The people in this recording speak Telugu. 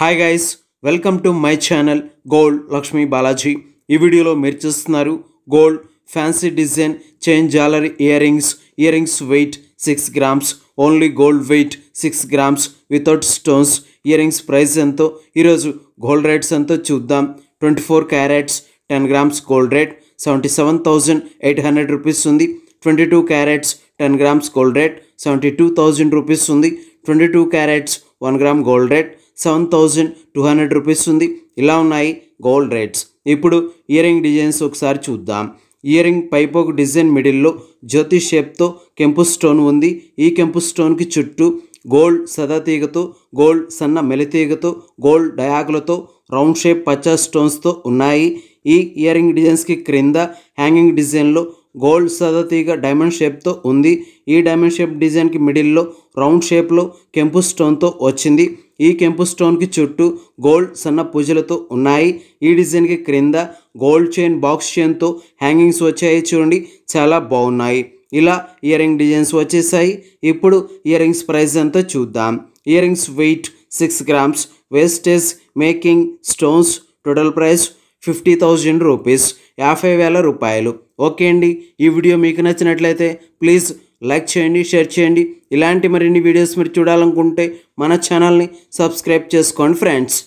hi guys welcome to my channel gold Lakshmi Balaji ఈ వీడియోలో మీరు చూస్తున్నారు gold fancy design chain jewellery earrings earrings weight six grams only gold weight six grams without stones earrings price ఎంతో ఈరోజు గోల్డ్ రేట్స్ ఎంతో చూద్దాం twenty four carats ten grams gold rate seventy seven thousand eight hundred rupees ఉంది twenty two carats ten grams gold rate seventy two thousand rupees ఉంది twenty two carrots one gram gold rate seven thousand two hundred rupees ఉంది ఇలా ఉన్నాయి గోల్డ్ రేట్స్ ఇప్పుడు ఇయరింగ్ డిజైన్స్ ఒకసారి చూద్దాం ఇయరింగ్ ఒక డిజైన్ మిడిల్లో జ్యోతి షేప్తో కెంపు స్టోన్ ఉంది ఈ కెంపు స్టోన్కి చుట్టూ గోల్డ్ సదాతీగతో గోల్డ్ సన్న మెలితీగతో గోల్డ్ డయాగులతో రౌండ్ షేప్ పచ్చా స్టోన్స్తో ఉన్నాయి ఈ ఇయరింగ్ డిజైన్స్కి క్రింద హ్యాంగింగ్ డిజైన్లో గోల్డ్ సదతీగ డైమండ్ షేప్తో ఉంది ఈ డైమండ్ షేప్ డిజైన్కి మిడిల్లో రౌండ్ షేప్లో కెంపు స్టోన్తో వచ్చింది ఈ కెంపు స్టోన్కి చుట్టూ గోల్డ్ సన్న పూజలతో ఉన్నాయి ఈ డిజైన్కి క్రింద గోల్డ్ చైన్ బాక్స్ చైన్తో హ్యాంగింగ్స్ వచ్చాయి చూడండి చాలా బాగున్నాయి ఇలా ఇయర్ రింగ్ డిజైన్స్ వచ్చేసాయి ఇప్పుడు ఇయర్ రింగ్స్ ప్రైస్ అంతా చూద్దాం earrings weight six grams wastage making stones total price fifty thousand rupees యాభై వేల రూపాయలు ఓకే అండి ఈ వీడియో మీకు నచ్చినట్లయితే ప్లీజ్ లైక్ చేయండి షేర్ చేయండి ఇలాంటి మరిన్ని వీడియోస్ మీరు చూడాలనుకుంటే మన ఛానల్ని సబ్స్క్రైబ్ చేసుకోండి ఫ్రెండ్స్